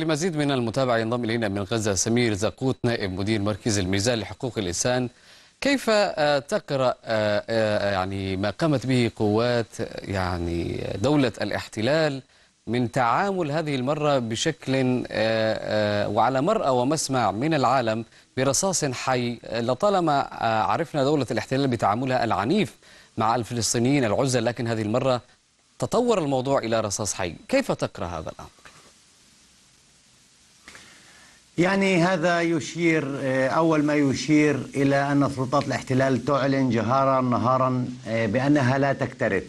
لمزيد من المتابعة ينضم إلينا من غزة سمير زقوت نائب مدير مركز الميزان لحقوق الإنسان كيف آه، تقرأ آه، آه، يعني ما قامت به قوات يعني دولة الاحتلال من تعامل هذه المرة بشكل وعلى مرأى ومسمع من العالم برصاص حي لطالما عرفنا دولة الاحتلال بتعاملها العنيف مع الفلسطينيين العزل لكن هذه المرة تطور الموضوع إلى رصاص حي كيف تقرأ هذا الأمر؟ يعني هذا يشير آه، أول ما يشير إلى أن سلطات الاحتلال تعلن جهارا نهارا آه، بأنها لا تكترث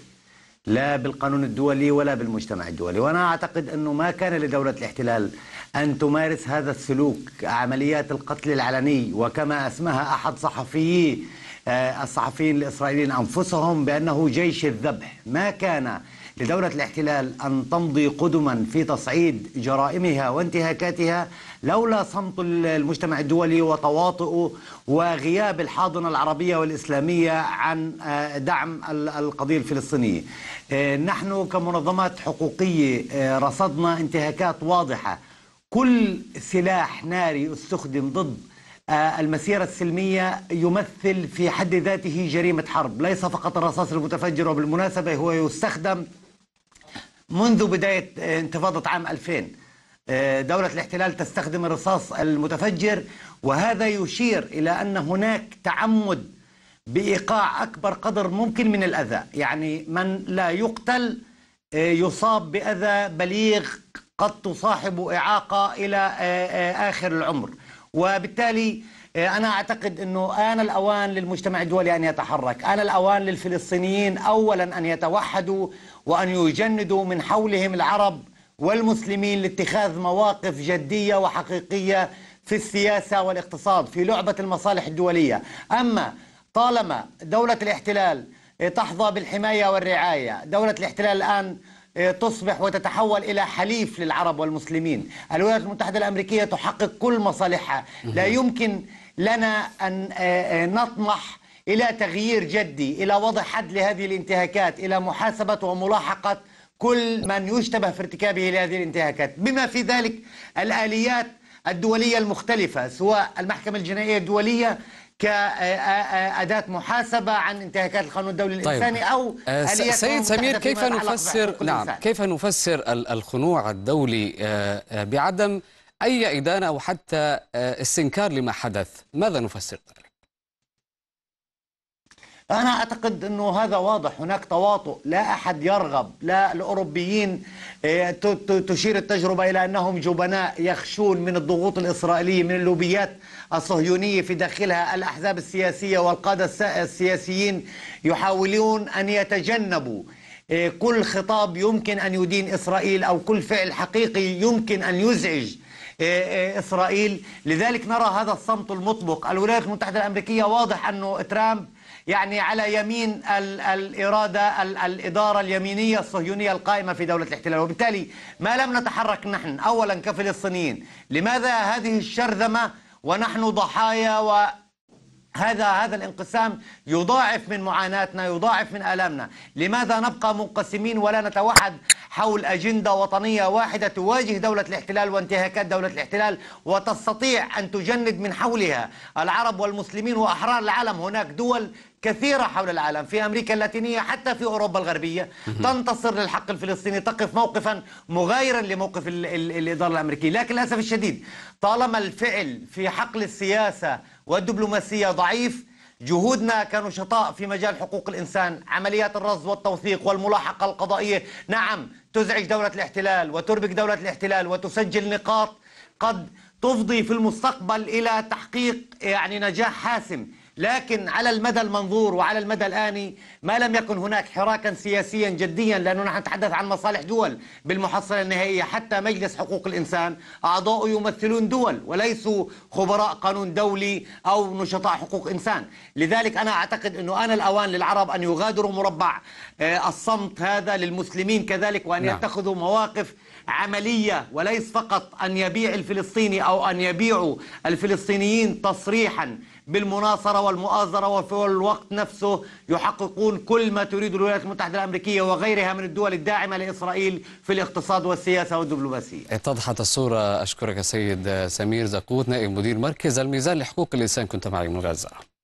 لا بالقانون الدولي ولا بالمجتمع الدولي وأنا أعتقد أنه ما كان لدولة الاحتلال أن تمارس هذا السلوك عمليات القتل العلني وكما أسماها أحد صحفيي آه، الصحفيين الإسرائيليين أنفسهم بأنه جيش الذبح ما كان لدولة الاحتلال أن تمضي قدما في تصعيد جرائمها وانتهاكاتها لولا صمت المجتمع الدولي وتواطؤه وغياب الحاضنة العربية والإسلامية عن آه، دعم القضية الفلسطينية آه، نحن كمنظمات حقوقية رصدنا انتهاكات واضحة كل سلاح ناري استخدم ضد آه، المسيرة السلمية يمثل في حد ذاته جريمة حرب ليس فقط الرصاص المتفجر وبالمناسبة هو يستخدم منذ بداية آه، انتفاضة عام 2000 آه، دولة الاحتلال تستخدم الرصاص المتفجر وهذا يشير إلى أن هناك تعمد بإيقاع أكبر قدر ممكن من الأذى يعني من لا يقتل يصاب بأذى بليغ قد تصاحب إعاقة إلى آخر العمر وبالتالي آه، أنا أعتقد أنه آن الأوان للمجتمع الدولي أن يتحرك آن الأوان للفلسطينيين أولا أن يتوحدوا وأن يجندوا من حولهم العرب والمسلمين لاتخاذ مواقف جدية وحقيقية في السياسة والاقتصاد في لعبة المصالح الدولية أما طالما دولة الاحتلال آه، تحظى بالحماية والرعاية دولة الاحتلال الآن إيه، تصبح وتتحول إلى حليف للعرب والمسلمين الولايات المتحدة الأمريكية تحقق كل مصالحها لا يمكن لنا أن آه، آه، نطمح إلى تغيير جدي إلى وضع حد لهذه الانتهاكات إلى محاسبة وملاحقة كل من يشتبه في ارتكابه لهذه الانتهاكات بما في ذلك الآليات الدولية المختلفة سواء المحكمة الجنائية الدولية كأداة محاسبة عن انتهاكات القانون الدولي طيب، الإنساني طيب. أو سيد سمير نعم، كيف نفسر نعم كيف نفسر الخنوع الدولي بعدم أي إدانة أو حتى استنكار لما حدث ماذا نفسر ذلك؟ أنا أعتقد أنه هذا واضح هناك تواطؤ لا أحد يرغب لا الأوروبيين آه، تشير التجربة إلى أنهم جبناء يخشون من الضغوط الإسرائيلية من اللوبيات الصهيونية في داخلها الأحزاب السياسية والقادة السياسيين يحاولون أن يتجنبوا آه، كل خطاب يمكن أن يدين إسرائيل أو كل فعل حقيقي يمكن أن يزعج آه، إسرائيل لذلك نرى هذا الصمت المطبق الولايات المتحدة الأمريكية واضح أنه ترامب يعني على يمين ال الإرادة ال الإدارة اليمينية الصهيونية القائمة في دولة الاحتلال وبالتالي ما لم نتحرك نحن أولا كفلسطينيين لماذا هذه الشرذمة ونحن ضحايا و هذا هذا الانقسام يضاعف من معاناتنا يضاعف من آلامنا لماذا نبقى منقسمين ولا نتوحد حول أجندة وطنية واحدة تواجه دولة الاحتلال وانتهاكات دولة الاحتلال وتستطيع أن تجند من حولها العرب والمسلمين وأحرار العالم هناك دول كثيرة حول العالم في أمريكا اللاتينية حتى في أوروبا الغربية تنتصر للحق الفلسطيني تقف موقفا مغايرا لموقف الـ الـ الإدارة الأمريكية لكن للأسف الشديد طالما الفعل في حقل السياسة والدبلوماسية ضعيف جهودنا كنشطاء في مجال حقوق الإنسان عمليات الرصد والتوثيق والملاحقة القضائية نعم تزعج دولة الاحتلال وتربك دولة الاحتلال وتسجل نقاط قد تفضي في المستقبل إلى تحقيق يعني نجاح حاسم لكن على المدى المنظور وعلى المدى الآني ما لم يكن هناك حراكا سياسيا جديا لأنه نحن نتحدث عن مصالح دول بالمحصلة النهائية حتى مجلس حقوق الإنسان أعضاء يمثلون دول وليسوا خبراء قانون دولي أو نشطاء حقوق إنسان لذلك أنا أعتقد أنه أنا الأوان للعرب أن يغادروا مربع آه، الصمت هذا للمسلمين كذلك وأن نعم. يتخذوا مواقف عملية وليس فقط أن يبيع الفلسطيني أو أن يبيعوا الفلسطينيين تصريحا بالمناصرة والمؤازرة وفي الوقت نفسه يحققون كل ما تريد الولايات المتحدة الأمريكية وغيرها من الدول الداعمة لإسرائيل في الاقتصاد والسياسة والدبلوماسية اتضحت الصورة أشكرك السيد سمير زقوت نائب مدير مركز الميزان لحقوق الإنسان كنت معي من غزة